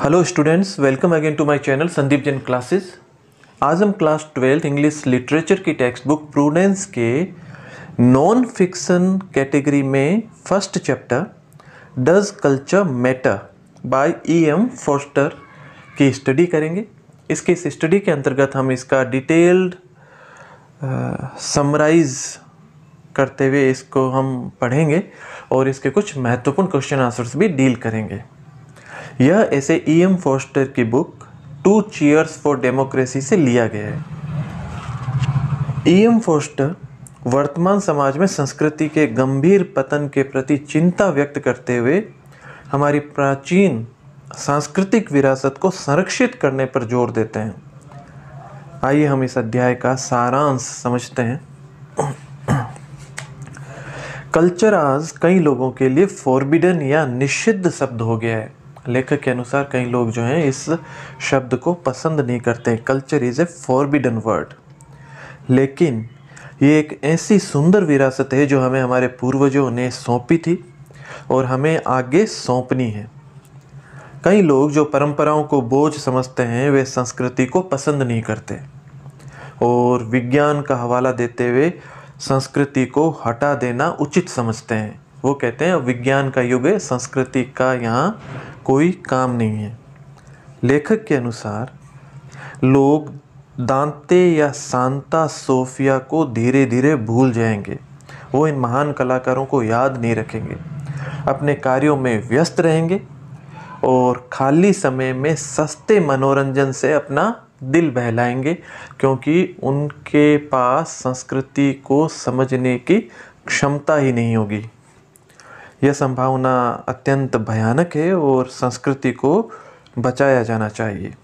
Hello students welcome again to my channel Sandeep Jain classes आज हम class twelfth English literature की text book Prudence के non fiction category में first chapter does culture matter by E M Forster की study करेंगे इसके इस study के अंतर्गत हम इसका डिटेल्ड समराइज करते हुए इसको हम पढ़ेंगे और इसके कुछ महत्वपूर्ण क्वेश्चन आंसर्स भी डील करेंगे यह ऐसे ई एम फोस्टर की book two cheers for democracy से लिया गया है ई एम फोस्टर वर्तमान समाज में संस्कृति के गंभीर पतन के प्रति चिंता व्यक्त करते हुए हमारी प्राचीन सांस्कृतिक विरासत को संरक्षित करने पर जोर देते हैं आइए हम इस अध्याय का सारांश समझते हैं कल्चर आज कई लोगों के लिए फोरबिडन या निषिद्ध शब्द हो गया है लेखक के अनुसार कई लोग जो हैं इस शब्द को पसंद नहीं करते culture is a forbidden word लेकिन ये एक ऐसी सुंदर विरासत है जो हमें हमारे पूर्वजों ने सौंपी थी और हमें आगे सौंपनी है कई लोग जो परंपराओं को बोझ समझते हैं वे संस्कृति को पसंद नहीं करते और विज्ञान का हवाला देते हुए संस्कृति को हटा देना उचित समझते हैं वो कहते हैं विज्ञान का युग है संस्कृति का यहाँ कोई काम नहीं है लेखक के अनुसार लोग दांते या सांता सोफिया को धीरे धीरे भूल जाएंगे वो इन महान कलाकारों को याद नहीं रखेंगे अपने कार्यों में व्यस्त रहेंगे और खाली समय में सस्ते मनोरंजन से अपना दिल बहलाएंगे क्योंकि उनके पास संस्कृति को समझने की क्षमता ही नहीं होगी यह संभावना अत्यंत भयानक है और संस्कृति को बचाया जाना चाहिए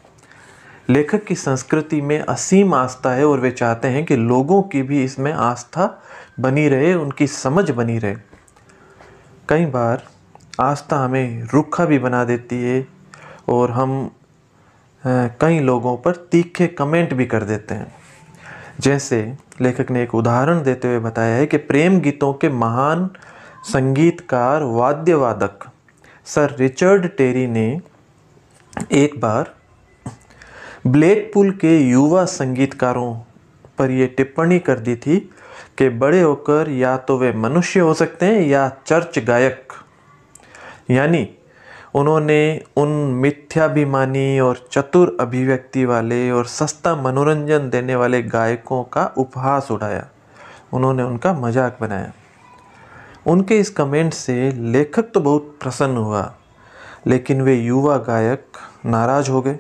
लेखक की संस्कृति में असीम आस्था है और वे चाहते हैं कि लोगों की भी इसमें आस्था बनी रहे उनकी समझ बनी रहे कई बार आस्था हमें रूखा भी बना देती है और हम कई लोगों पर तीखे कमेंट भी कर देते हैं जैसे लेखक ने एक उदाहरण देते हुए बताया है कि प्रेम गीतों के महान संगीतकार वाद्यवादक सर रिचर्ड टेरी ने एक बार ब्लैकपूल के युवा संगीतकारों पर यह टिप्पणी कर दी थी कि बड़े होकर या तो वे मनुष्य हो सकते हैं या चर्च गायक यानी उन्होंने उन मिथ्याभिमानी और चतुर अभिव्यक्ति वाले और सस्ता मनोरंजन देने वाले गायकों का उपहास उड़ाया उन्होंने उनका मजाक बनाया उनके इस कमेंट से लेखक तो बहुत प्रसन्न हुआ लेकिन वे युवा गायक नाराज हो गए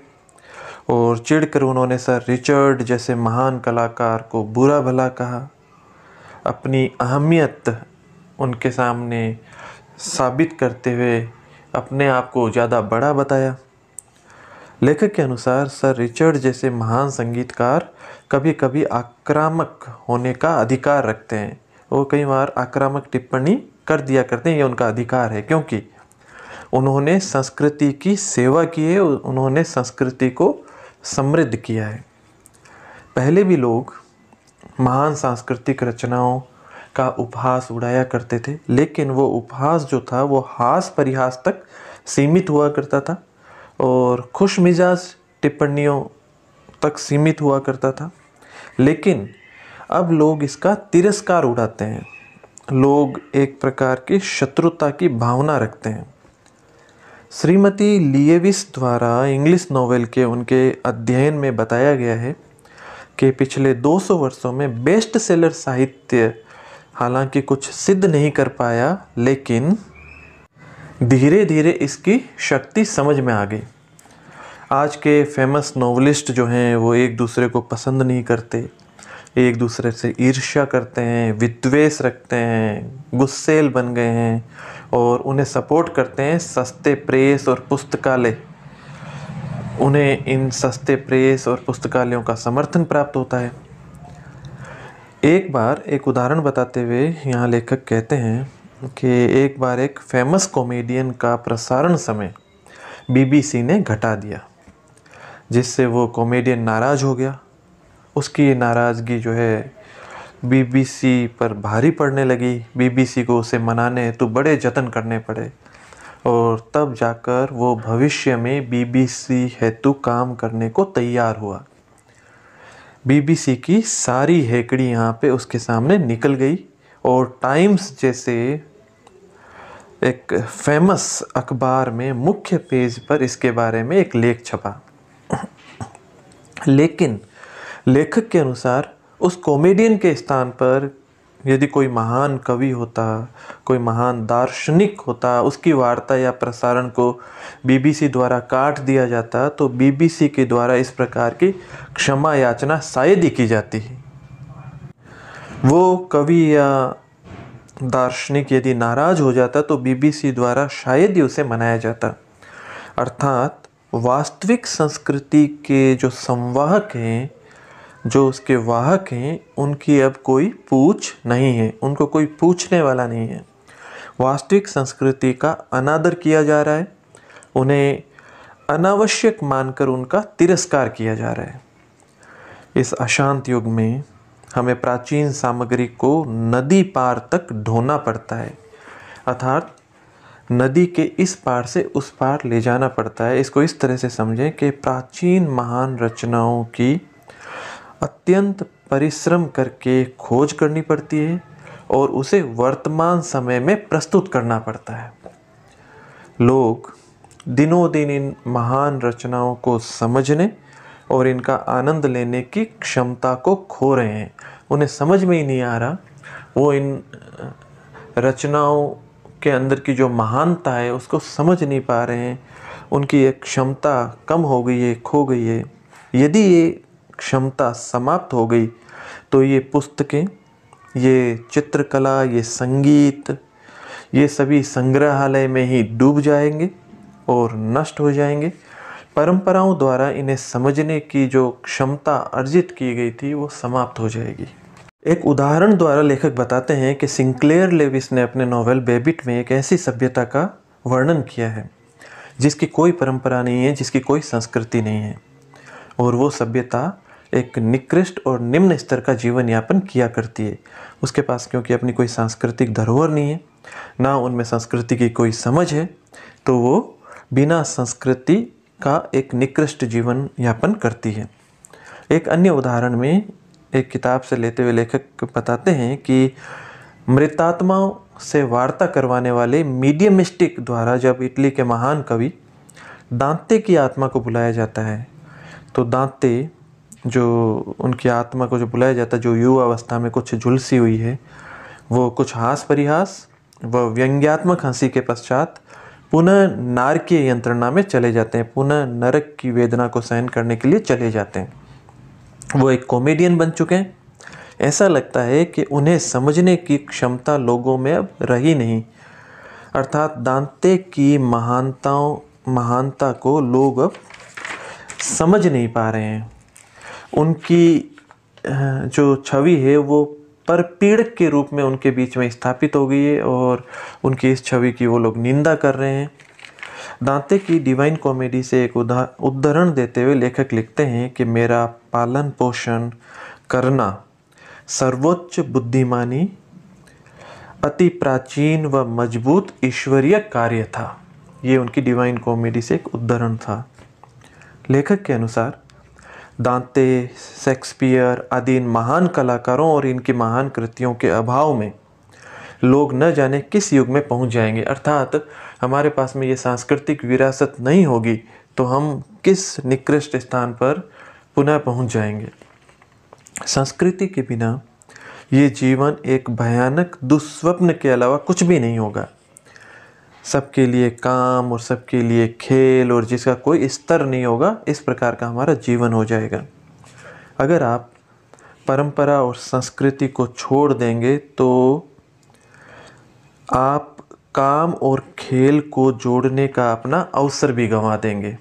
और चिढ़कर उन्होंने सर रिचर्ड जैसे महान कलाकार को बुरा भला कहा अपनी अहमियत उनके सामने साबित करते हुए अपने आप को ज़्यादा बड़ा बताया लेखक के अनुसार सर रिचर्ड जैसे महान संगीतकार कभी कभी आक्रामक होने का अधिकार रखते हैं वो कई बार आक्रामक टिप्पणी कर दिया करते हैं ये उनका अधिकार है क्योंकि उन्होंने संस्कृति की सेवा की है उन्होंने संस्कृति को समृद्ध किया है पहले भी लोग महान सांस्कृतिक रचनाओं का उपहास उड़ाया करते थे लेकिन वो उपहास जो था वो हास परिहास तक सीमित हुआ करता था और खुश मिजाज टिप्पणियों तक सीमित हुआ करता था लेकिन अब लोग इसका तिरस्कार उड़ाते हैं लोग एक प्रकार की शत्रुता की भावना रखते हैं श्रीमती लियेविस द्वारा इंग्लिश नोवेल के उनके अध्ययन में बताया गया है कि पिछले 200 वर्षों में बेस्ट सेलर साहित्य हालांकि कुछ सिद्ध नहीं कर पाया लेकिन धीरे धीरे इसकी शक्ति समझ में आ गई आज के फेमस नॉवलिस्ट जो हैं वो एक दूसरे को पसंद नहीं करते एक दूसरे से ईर्ष्या करते हैं विद्वेष रखते हैं गुस्सेल बन गए हैं और उन्हें सपोर्ट करते हैं सस्ते प्रेस और पुस्तकालय उन्हें इन सस्ते प्रेस और पुस्तकालयों का समर्थन प्राप्त होता है एक बार एक उदाहरण बताते हुए यहाँ लेखक कहते हैं कि एक बार एक फेमस कॉमेडियन का प्रसारण समय बीबीसी ने घटा दिया जिससे वो कॉमेडियन नाराज़ हो गया उसकी नाराज़गी जो है बीबीसी पर भारी पड़ने लगी बीबीसी को उसे मनाने तो बड़े जतन करने पड़े और तब जाकर वो भविष्य में बीबीसी हेतु काम करने को तैयार हुआ बीबीसी की सारी हेकड़ी यहाँ पे उसके सामने निकल गई और टाइम्स जैसे एक फेमस अखबार में मुख्य पेज पर इसके बारे में एक लेख छपा लेकिन लेखक के अनुसार उस कॉमेडियन के स्थान पर यदि कोई महान कवि होता कोई महान दार्शनिक होता उसकी वार्ता या प्रसारण को बीबीसी द्वारा काट दिया जाता तो बीबीसी के द्वारा इस प्रकार की क्षमा याचना शायद ही की जाती है वो कवि या दार्शनिक यदि नाराज हो जाता तो बीबीसी द्वारा शायद ही उसे मनाया जाता अर्थात वास्तविक संस्कृति के जो संवाहक हैं जो उसके वाहक हैं उनकी अब कोई पूछ नहीं है उनको कोई पूछने वाला नहीं है वास्तविक संस्कृति का अनादर किया जा रहा है उन्हें अनावश्यक मानकर उनका तिरस्कार किया जा रहा है इस अशांत युग में हमें प्राचीन सामग्री को नदी पार तक ढोना पड़ता है अर्थात नदी के इस पार से उस पार ले जाना पड़ता है इसको इस तरह से समझें कि प्राचीन महान रचनाओं की अत्यंत परिश्रम करके खोज करनी पड़ती है और उसे वर्तमान समय में प्रस्तुत करना पड़ता है लोग दिनों दिन इन महान रचनाओं को समझने और इनका आनंद लेने की क्षमता को खो रहे हैं उन्हें समझ में ही नहीं आ रहा वो इन रचनाओं के अंदर की जो महानता है उसको समझ नहीं पा रहे हैं उनकी एक क्षमता कम हो गई है खो गई है यदि ये क्षमता समाप्त हो गई तो ये पुस्तकें ये चित्रकला ये संगीत ये सभी संग्रहालय में ही डूब जाएंगे और नष्ट हो जाएंगे परंपराओं द्वारा इन्हें समझने की जो क्षमता अर्जित की गई थी वो समाप्त हो जाएगी एक उदाहरण द्वारा लेखक बताते हैं कि सिंक्लेयर लेविस ने अपने नॉवेल बेबिट में एक ऐसी सभ्यता का वर्णन किया है जिसकी कोई परंपरा नहीं है जिसकी कोई संस्कृति नहीं है और वो सभ्यता एक निकृष्ट और निम्न स्तर का जीवन यापन किया करती है उसके पास क्योंकि अपनी कोई सांस्कृतिक धरोहर नहीं है ना उनमें संस्कृति की कोई समझ है तो वो बिना संस्कृति का एक निकृष्ट जीवन यापन करती है एक अन्य उदाहरण में एक किताब से लेते हुए लेखक बताते हैं कि मृतात्माओं से वार्ता करवाने वाले मीडियमिस्टिक द्वारा जब इटली के महान कवि दांते की आत्मा को बुलाया जाता है तो दांते जो उनकी आत्मा को जो बुलाया जाता है जो युवा अवस्था में कुछ झुलसी हुई है वो कुछ हास परिहास व व्यंग्यात्मक हंसी के पश्चात पुनः नारकीय यंत्रणा में चले जाते हैं पुनः नरक की वेदना को सहन करने के लिए चले जाते हैं वो एक कॉमेडियन बन चुके हैं ऐसा लगता है कि उन्हें समझने की क्षमता लोगों में अब रही नहीं अर्थात दांते की महानताओं महानता को लोग अब समझ नहीं पा रहे हैं उनकी जो छवि है वो पर पीड़क के रूप में उनके बीच में स्थापित हो गई है और उनकी इस छवि की वो लोग निंदा कर रहे हैं दांते की डिवाइन कॉमेडी से एक उदाहरण देते हुए लेखक लिखते हैं कि मेरा पालन पोषण करना सर्वोच्च बुद्धिमानी अति प्राचीन व मजबूत ईश्वरीय कार्य था ये उनकी डिवाइन कॉमेडी से एक उदाहरण था लेखक के अनुसार दांते शेक्सपियर आदि इन महान कलाकारों और इनकी महान कृतियों के अभाव में लोग न जाने किस युग में पहुंच जाएंगे अर्थात हमारे पास में ये सांस्कृतिक विरासत नहीं होगी तो हम किस निकृष्ट स्थान पर पुनः पहुंच जाएंगे संस्कृति के बिना ये जीवन एक भयानक दुस्वप्न के अलावा कुछ भी नहीं होगा सबके लिए काम और सबके लिए खेल और जिसका कोई स्तर नहीं होगा इस प्रकार का हमारा जीवन हो जाएगा अगर आप परंपरा और संस्कृति को छोड़ देंगे तो आप काम और खेल को जोड़ने का अपना अवसर भी गंवा देंगे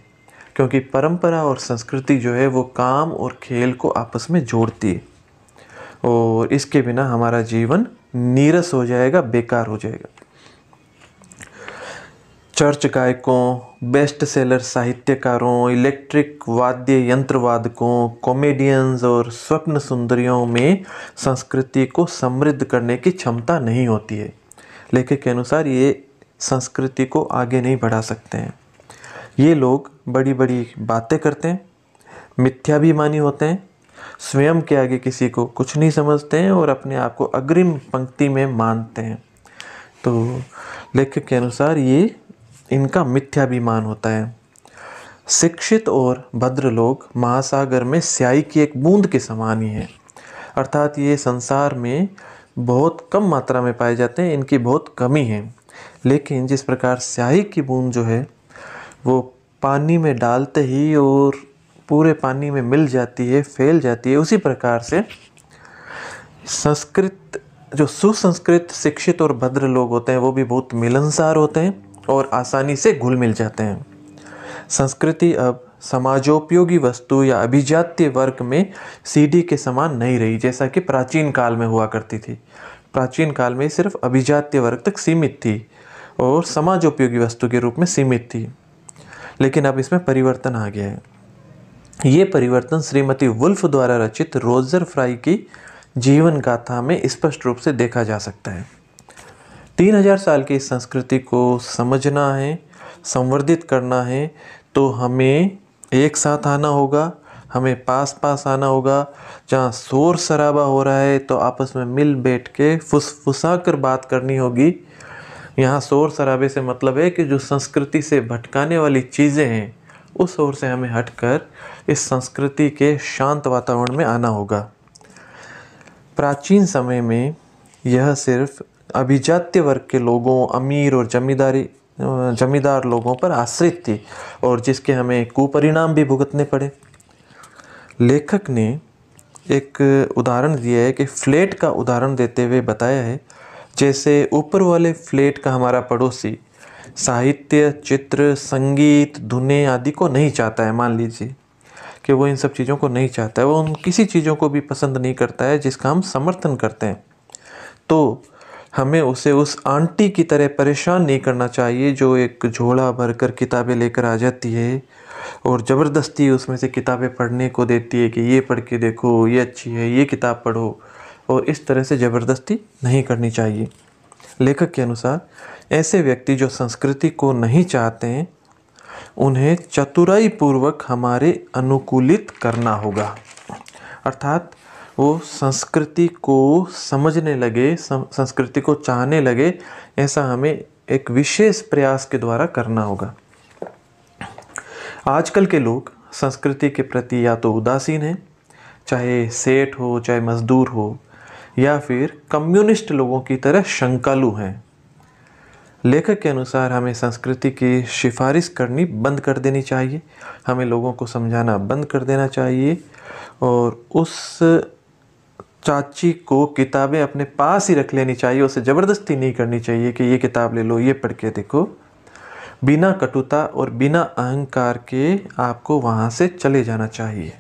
क्योंकि परंपरा और संस्कृति जो है वो काम और खेल को आपस में जोड़ती है और इसके बिना हमारा जीवन नीरस हो जाएगा बेकार हो जाएगा चर्च गायकों बेस्ट सेलर साहित्यकारों इलेक्ट्रिक वाद्य यंत्रवादकों कॉमेडियंस और स्वप्न सुंदरियों में संस्कृति को समृद्ध करने की क्षमता नहीं होती है लेखक के अनुसार ये संस्कृति को आगे नहीं बढ़ा सकते हैं ये लोग बड़ी बड़ी बातें करते हैं मिथ्याभिमानी होते हैं स्वयं के आगे किसी को कुछ नहीं समझते हैं और अपने आप को अग्रिम पंक्ति में मानते हैं तो लेखक के अनुसार ये इनका मिथ्याभिमान होता है शिक्षित और भद्र लोग महासागर में स्याही की एक बूंद के समान ही हैं अर्थात ये संसार में बहुत कम मात्रा में पाए जाते हैं इनकी बहुत कमी है लेकिन जिस प्रकार स्याही की बूंद जो है वो पानी में डालते ही और पूरे पानी में मिल जाती है फैल जाती है उसी प्रकार से संस्कृत जो सुसंस्कृत शिक्षित और भद्र लोग होते हैं वो भी बहुत मिलनसार होते हैं और आसानी से घुल मिल जाते हैं संस्कृति अब समाजोपयोगी वस्तु या अभिजात्य वर्ग में सीढ़ी के समान नहीं रही जैसा कि प्राचीन काल में हुआ करती थी प्राचीन काल में सिर्फ अभिजात्य वर्ग तक सीमित थी और समाजोपयोगी वस्तु के रूप में सीमित थी लेकिन अब इसमें परिवर्तन आ गया है ये परिवर्तन श्रीमती वुल्फ द्वारा रचित रोजर फ्राई की जीवन गाथा में स्पष्ट रूप से देखा जा सकता है तीन हजार साल की संस्कृति को समझना है संवर्धित करना है तो हमें एक साथ आना होगा हमें पास पास आना होगा जहाँ शोर शराबा हो रहा है तो आपस में मिल बैठ के फुसफुसा कर बात करनी होगी यहाँ शोर शराबे से मतलब है कि जो संस्कृति से भटकाने वाली चीज़ें हैं उस ओर से हमें हटकर इस संस्कृति के शांत वातावरण में आना होगा प्राचीन समय में यह सिर्फ अभिजात्य वर्ग के लोगों अमीर और जमींदारी जमींदार लोगों पर आश्रित थी और जिसके हमें कुपरिणाम भी भुगतने पड़े लेखक ने एक उदाहरण दिया है कि फ्लैट का उदाहरण देते हुए बताया है जैसे ऊपर वाले फ्लैट का हमारा पड़ोसी साहित्य चित्र संगीत धुने आदि को नहीं चाहता है मान लीजिए कि वो इन सब चीज़ों को नहीं चाहता है वो उन किसी चीज़ों को भी पसंद नहीं करता है जिसका हम समर्थन करते हैं तो हमें उसे उस आंटी की तरह परेशान नहीं करना चाहिए जो एक झोला भरकर किताबें लेकर आ जाती है और ज़बरदस्ती उसमें से किताबें पढ़ने को देती है कि ये पढ़ के देखो ये अच्छी है ये किताब पढ़ो और इस तरह से ज़बरदस्ती नहीं करनी चाहिए लेखक के अनुसार ऐसे व्यक्ति जो संस्कृति को नहीं चाहते हैं उन्हें चतुराई पूर्वक हमारे अनुकूलित करना होगा अर्थात वो संस्कृति को समझने लगे संस्कृति को चाहने लगे ऐसा हमें एक विशेष प्रयास के द्वारा करना होगा आजकल के लोग संस्कृति के प्रति या तो उदासीन हैं चाहे सेठ हो चाहे मज़दूर हो या फिर कम्युनिस्ट लोगों की तरह शंकालु हैं लेखक के अनुसार हमें संस्कृति की सिफारिश करनी बंद कर देनी चाहिए हमें लोगों को समझाना बंद कर देना चाहिए और उस चाची को किताबें अपने पास ही रख लेनी चाहिए उसे ज़बरदस्ती नहीं करनी चाहिए कि ये किताब ले लो ये पढ़ के देखो बिना कटुता और बिना अहंकार के आपको वहाँ से चले जाना चाहिए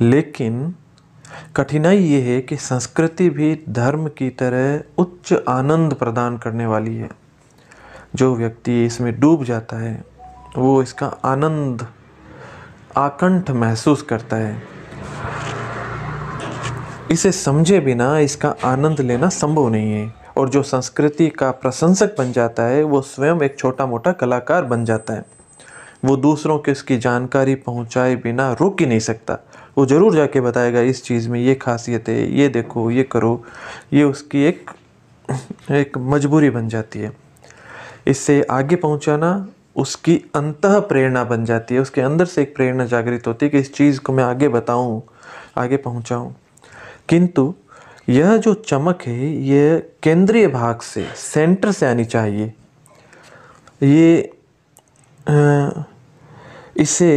लेकिन कठिनाई ये है कि संस्कृति भी धर्म की तरह उच्च आनंद प्रदान करने वाली है जो व्यक्ति इसमें डूब जाता है वो इसका आनंद आकंठ महसूस करता है इसे समझे बिना इसका आनंद लेना संभव नहीं है और जो संस्कृति का प्रशंसक बन जाता है वो स्वयं एक छोटा मोटा कलाकार बन जाता है वो दूसरों को इसकी जानकारी पहुंचाए बिना रुक ही नहीं सकता वो ज़रूर जाके बताएगा इस चीज़ में ये खासियत है ये देखो ये करो ये उसकी एक एक मजबूरी बन जाती है इससे आगे पहुंचाना उसकी अंत प्रेरणा बन जाती है उसके अंदर से एक प्रेरणा जागृत होती है कि इस चीज़ को मैं आगे बताऊँ आगे पहुँचाऊँ किंतु यह जो चमक है यह केंद्रीय भाग से सेंटर से आनी चाहिए ये इसे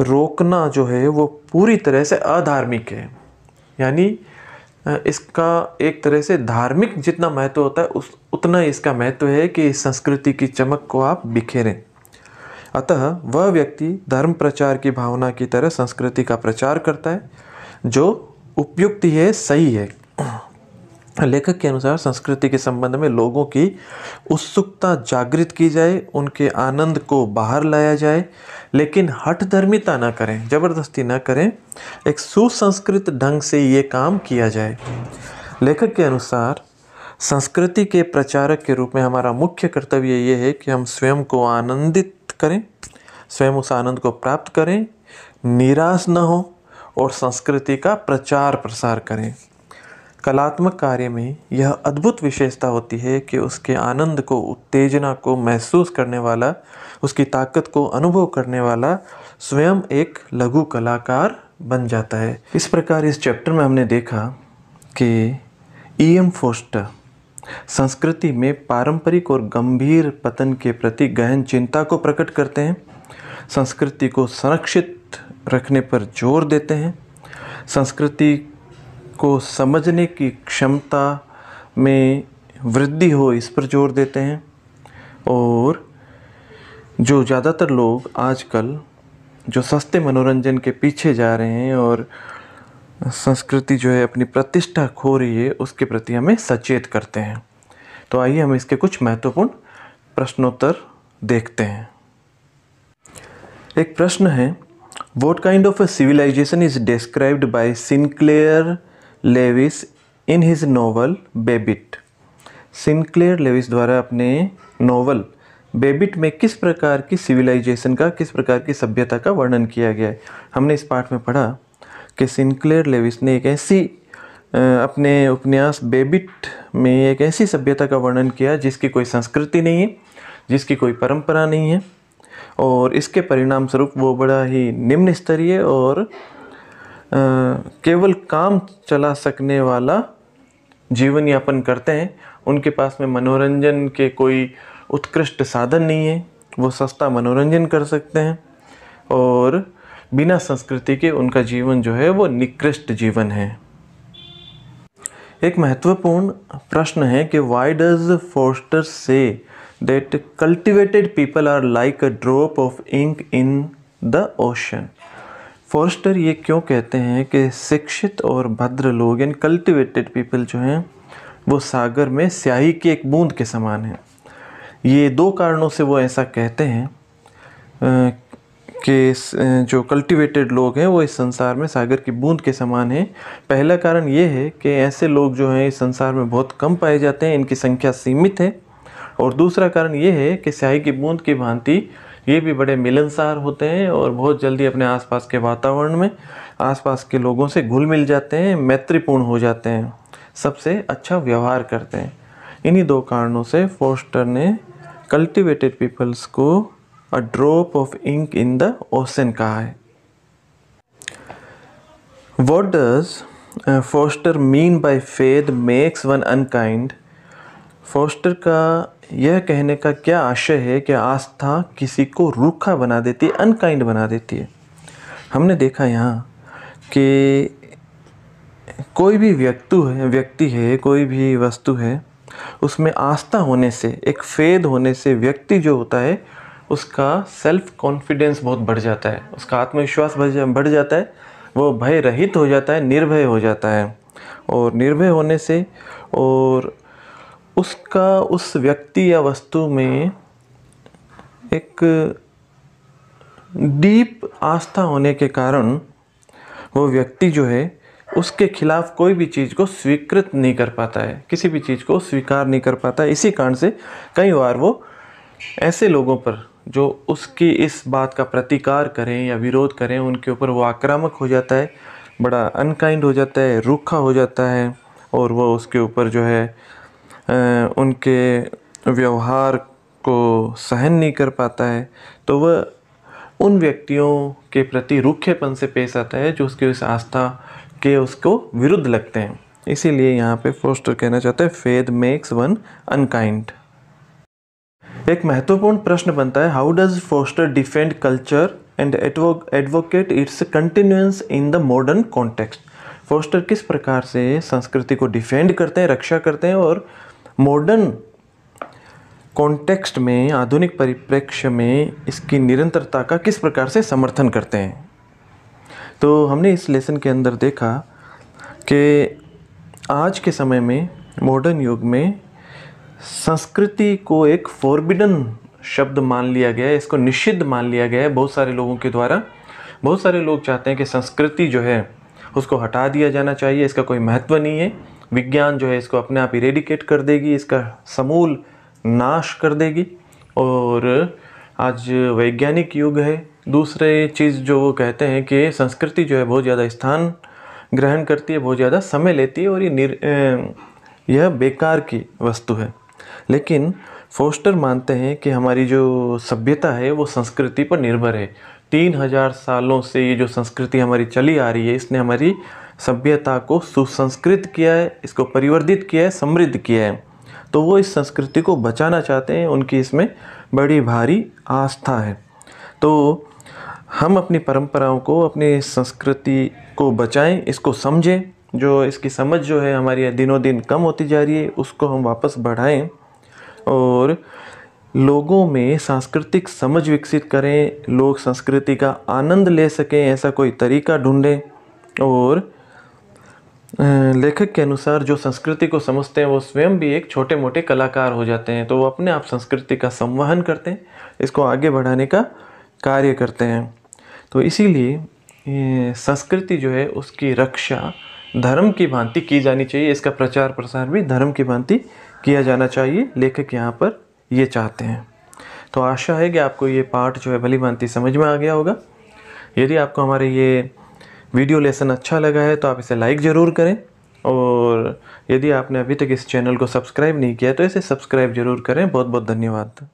रोकना जो है वो पूरी तरह से अधार्मिक है यानी इसका एक तरह से धार्मिक जितना महत्व होता है उस उतना इसका महत्व है कि इस संस्कृति की चमक को आप बिखेरें अतः वह व्यक्ति धर्म प्रचार की भावना की तरह संस्कृति का प्रचार करता है जो उपयुक्त है सही है लेखक के अनुसार संस्कृति के संबंध में लोगों की उत्सुकता जागृत की जाए उनके आनंद को बाहर लाया जाए लेकिन हठधर्मिता ना करें ज़बरदस्ती ना करें एक सुसंस्कृत ढंग से ये काम किया जाए लेखक के अनुसार संस्कृति के प्रचारक के रूप में हमारा मुख्य कर्तव्य ये है कि हम स्वयं को आनंदित करें स्वयं उस आनंद को प्राप्त करें निराश न हों और संस्कृति का प्रचार प्रसार करें कलात्मक कार्य में यह अद्भुत विशेषता होती है कि उसके आनंद को उत्तेजना को महसूस करने वाला उसकी ताकत को अनुभव करने वाला स्वयं एक लघु कलाकार बन जाता है इस प्रकार इस चैप्टर में हमने देखा कि ई एम फोस्टर संस्कृति में पारंपरिक और गंभीर पतन के प्रति गहन चिंता को प्रकट करते हैं संस्कृति को संरक्षित रखने पर जोर देते हैं संस्कृति को समझने की क्षमता में वृद्धि हो इस पर जोर देते हैं और जो ज़्यादातर लोग आजकल जो सस्ते मनोरंजन के पीछे जा रहे हैं और संस्कृति जो है अपनी प्रतिष्ठा खो रही है उसके प्रति हमें सचेत करते हैं तो आइए हम इसके कुछ महत्वपूर्ण प्रश्नोत्तर देखते हैं एक प्रश्न है What kind of a civilization is described by Sinclair Lewis in his novel Babbitt? Sinclair Lewis द्वारा अपने novel बेबिट में किस प्रकार की सिविलाइजेशन का किस प्रकार की सभ्यता का वर्णन किया गया है हमने इस पाठ में पढ़ा कि सिंक्लेयर लेविस ने एक ऐसी अपने उपन्यास बेबिट में एक ऐसी सभ्यता का वर्णन किया जिसकी कोई संस्कृति नहीं है जिसकी कोई परंपरा नहीं है और इसके परिणाम स्वरूप वो बड़ा ही निम्न स्तरीय और आ, केवल काम चला सकने वाला जीवन यापन करते हैं उनके पास में मनोरंजन के कोई उत्कृष्ट साधन नहीं है वो सस्ता मनोरंजन कर सकते हैं और बिना संस्कृति के उनका जीवन जो है वो निकृष्ट जीवन है एक महत्वपूर्ण प्रश्न है कि why does Forster say that cultivated people are like a drop of ink in the ocean. Forster ये क्यों कहते हैं कि शिक्षित और भद्र लोग यानी कल्टिवेटेड पीपल जो हैं वो सागर में स्याही की एक बूंद के समान हैं ये दो कारणों से वो ऐसा कहते हैं कि जो कल्टिवेटेड लोग हैं वो इस संसार में सागर की बूंद के समान हैं पहला कारण ये है कि ऐसे लोग जो हैं इस संसार में बहुत कम पाए जाते हैं इनकी संख्या सीमित है और दूसरा कारण ये है कि स्याही की बूंद की भांति ये भी बड़े मिलनसार होते हैं और बहुत जल्दी अपने आसपास के वातावरण में आसपास के लोगों से घुल मिल जाते हैं मैत्रीपूर्ण हो जाते हैं सबसे अच्छा व्यवहार करते हैं इन्हीं दो कारणों से फोस्टर ने कल्टिवेटेड पीपल्स को a drop of ink in the ocean कहा है what does Forster mean by faith makes one unkind Forster का यह कहने का क्या आशय है कि आस्था किसी को रूखा बना देती है अनकाइंड बना देती है हमने देखा यहाँ कि कोई भी व्यक्तु है व्यक्ति है कोई भी वस्तु है उसमें आस्था होने से एक फेद होने से व्यक्ति जो होता है उसका सेल्फ कॉन्फिडेंस बहुत बढ़ जाता है उसका आत्मविश्वास बढ़ जाता है वो भय रहित हो जाता है निर्भय हो जाता है और निर्भय होने से और उसका उस व्यक्ति या वस्तु में एक डीप आस्था होने के कारण वो व्यक्ति जो है उसके खिलाफ कोई भी चीज़ को स्वीकृत नहीं कर पाता है किसी भी चीज़ को स्वीकार नहीं कर पाता है इसी कारण से कई बार वो ऐसे लोगों पर जो उसकी इस बात का प्रतिकार करें या विरोध करें उनके ऊपर वो आक्रामक हो जाता है बड़ा अनकाइंड हो जाता है रूखा हो जाता है और वह उसके ऊपर जो है उनके व्यवहार को सहन नहीं कर पाता है तो वह उन व्यक्तियों के प्रति रूखेपन से पेश आता है जो उसके उस आस्था के उसको विरुद्ध लगते हैं इसीलिए यहाँ पे फोस्टर कहना चाहते हैं फेद मेक्स वन अनकाइंड एक महत्वपूर्ण प्रश्न बनता है how does Forster defend culture and advocate its continuance in the modern context Forster किस प्रकार से संस्कृति को डिफेंड करते हैं रक्षा करते हैं और मॉडर्न कॉन्टेक्स्ट में आधुनिक परिप्रेक्ष्य में इसकी निरंतरता का किस प्रकार से समर्थन करते हैं तो हमने इस लेसन के अंदर देखा कि आज के समय में मॉडर्न युग में संस्कृति को एक फॉरबिडन शब्द मान लिया गया है इसको निषिद्ध मान लिया गया है बहुत सारे लोगों के द्वारा बहुत सारे लोग चाहते हैं कि संस्कृति जो है उसको हटा दिया जाना चाहिए इसका कोई महत्व नहीं है विज्ञान जो है इसको अपने आप इरेडिकेट कर देगी इसका समूल नाश कर देगी और आज वैज्ञानिक युग है दूसरे चीज़ जो वो कहते हैं कि संस्कृति जो है बहुत ज़्यादा स्थान ग्रहण करती है बहुत ज़्यादा समय लेती है और ये निर यह बेकार की वस्तु है लेकिन फोस्टर मानते हैं कि हमारी जो सभ्यता है वो संस्कृति पर निर्भर है तीन हज़ार सालों से ये जो संस्कृति हमारी चली आ रही है इसने हमारी सभ्यता को सुसंस्कृत किया है इसको परिवर्तित किया है समृद्ध किया है तो वो इस संस्कृति को बचाना चाहते हैं उनकी इसमें बड़ी भारी आस्था है तो हम अपनी परंपराओं को अपनी संस्कृति को बचाएं इसको समझें जो इसकी समझ जो है हमारी दिनों दिन कम होती जा रही है उसको हम वापस बढ़ाएं और लोगों में सांस्कृतिक समझ विकसित करें लोग संस्कृति का आनंद ले सकें ऐसा कोई तरीका ढूंढें और लेखक के अनुसार जो संस्कृति को समझते हैं वो स्वयं भी एक छोटे मोटे कलाकार हो जाते हैं तो वो अपने आप संस्कृति का संवहन करते हैं इसको आगे बढ़ाने का कार्य करते हैं तो इसीलिए संस्कृति जो है उसकी रक्षा धर्म की भांति की जानी चाहिए इसका प्रचार प्रसार भी धर्म की भांति किया जाना चाहिए लेखक यहाँ पर ये चाहते हैं तो आशा है कि आपको ये पाठ जो है भली भांति समझ में आ गया होगा यदि आपको हमारे ये वीडियो लेसन अच्छा लगा है तो आप इसे लाइक ज़रूर करें और यदि आपने अभी तक इस चैनल को सब्सक्राइब नहीं किया तो इसे सब्सक्राइब ज़रूर करें बहुत बहुत धन्यवाद